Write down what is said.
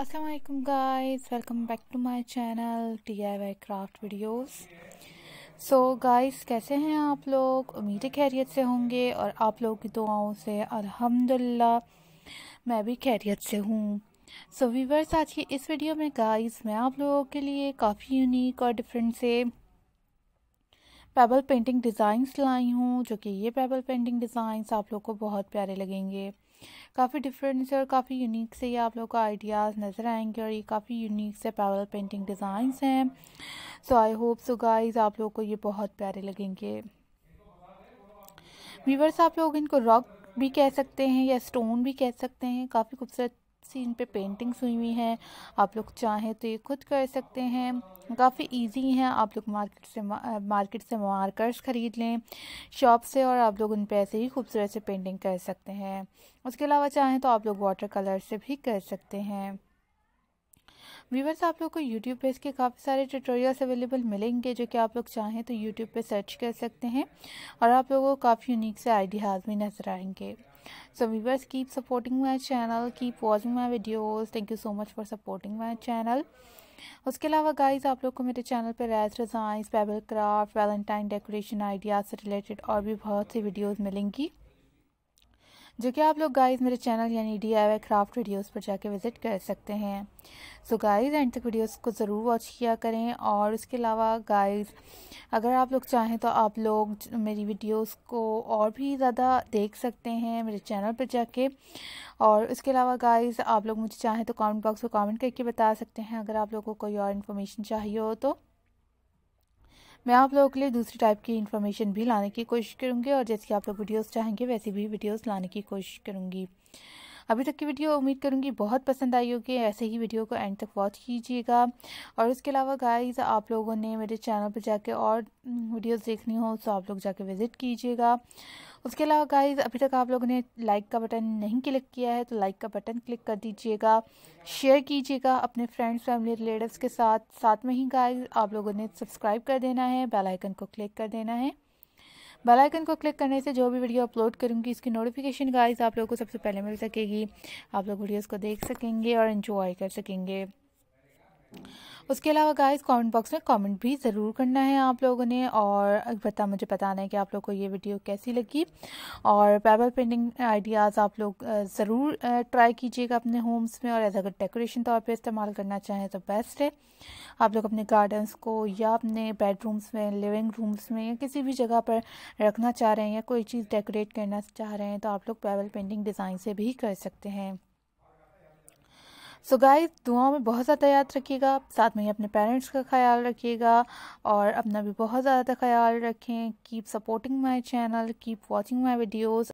Aslam guys welcome back to my channel D I Y craft videos so guys कैसे हैं आप लोग उम्मीद खैरियत से होंगे और आप लोगों की दुआओं से अल्हम्दुलिल्लाह मैं भी खैरियत से हूँ सो वीवर्स आज की इस वीडियो में गाइज़ मैं आप लोगों के लिए काफ़ी यूनिक और डिफरेंट से पेबल पेंटिंग डिज़ाइंस लाई हूँ जो कि ये पेबल पेंटिंग डिज़ाइंस आप लोग को बहुत प्यारे लगेंगे काफ़ी डिफरेंट से और काफ़ी यूनिक से ये आप लोग को आइडियाज़ नज़र आएंगे और ये काफ़ी यूनिक से पैरल पेंटिंग डिज़ाइंस हैं सो आई होप सो गाइज आप लोग को ये बहुत प्यारे लगेंगे व्यूवर्स आप लोग इनको रॉक भी कह सकते हैं या स्टोन भी कह सकते हैं काफ़ी खूबसूरत सीन पे पेंटिंग्स हुई हुई हैं आप लोग चाहें तो ये खुद कर सकते हैं काफ़ी इजी हैं आप लोग मार्केट से मार्केट से मार्कर्स ख़रीद लें शॉप से और आप लोग उन पर ऐसे ही खूबसूरत से पेंटिंग कर सकते हैं उसके अलावा चाहें तो आप लोग वाटर कलर से भी कर सकते हैं व्यूवर्स आप लोग को यूट्यूब पे इसके काफ़ी सारे ट्यूटोरियल्स अवेलेबल मिलेंगे जो कि आप लोग चाहें तो यूट्यूब पे सर्च कर सकते हैं और आप लोगों को काफ़ी यूनिक से आइडियाज़ भी नज़र आएंगे so viewers keep supporting my channel keep watching my videos thank you so much for supporting my channel उसके अलावा गाइज आप लोग को मेरे चैनल पर रेस रजाइंस pebble craft Valentine decoration ideas से रिलेटेड और भी बहुत सी वीडियोस मिलेंगी जो कि आप लोग गाइस मेरे चैनल यानी D I Y craft videos पर जाके विज़िट कर सकते हैं सो गाइस एंड तक वीडियोस को ज़रूर वॉच किया करें और इसके अलावा गाइस अगर आप लोग चाहें तो आप लोग मेरी वीडियोस को और भी ज़्यादा देख सकते हैं मेरे चैनल पर जाके और इसके अलावा गाइस आप लोग मुझे चाहें तो कमेंट बॉक्स में कमेंट करके बता सकते हैं अगर आप लोगों को कोई और इन्फॉर्मेशन चाहिए हो तो मैं आप लोगों के लिए दूसरी टाइप की इन्फॉर्मेशन भी लाने की कोशिश करूँगी और जैसे आप लोग वीडियोज़ चाहेंगे वैसी भी वीडियोज़ लाने की कोशिश करूँगी अभी तक की वीडियो उम्मीद करूँगी बहुत पसंद आई होगी ऐसे ही वीडियो को एंड तक वॉच कीजिएगा और इसके अलावा गाइस आप लोगों ने मेरे चैनल पर जाके और वीडियोस देखनी हो तो आप लोग जाके विज़िट कीजिएगा उसके अलावा गाइस अभी तक आप लोगों ने लाइक का बटन नहीं क्लिक किया है तो लाइक का बटन क्लिक कर दीजिएगा शेयर कीजिएगा अपने फ्रेंड्स फैमिली रिलेटिव्स के साथ साथ में ही गाइस आप लोगों ने सब्सक्राइब कर देना है बेल आइकन को क्लिक कर देना है बेल आइकन को क्लिक करने से जो भी वीडियो अपलोड करूँगी इसकी नोटिफिकेशन गाइज आप लोगों को सबसे पहले मिल सकेगी आप लोग वीडियोज़ को देख सकेंगे और इन्जॉय कर सकेंगे उसके अलावा गाइस कमेंट बॉक्स में कमेंट भी ज़रूर करना है आप लोगों ने और बता मुझे बताना है कि आप लोग को ये वीडियो कैसी लगी और पेबल पेंटिंग आइडियाज़ आप लोग ज़रूर ट्राई कीजिएगा अपने होम्स में और एज अगर डेकोरेशन तौर पर इस्तेमाल करना चाहें तो बेस्ट है आप लोग अपने गार्डन्स को या अपने बेडरूम्स में लिविंग रूम्स में या किसी भी जगह पर रखना चाह रहे हैं या कोई चीज़ डेकोरेट करना चाह रहे हैं तो आप लोग पेबल पेंटिंग डिज़ाइन से भी कर सकते हैं सो गाइस दुआओं में बहुत ज़्यादा याद रखिएगा साथ में ही अपने पेरेंट्स का ख्याल रखिएगा और अपना भी बहुत ज़्यादा ख्याल रखें keep supporting my channel keep watching my videos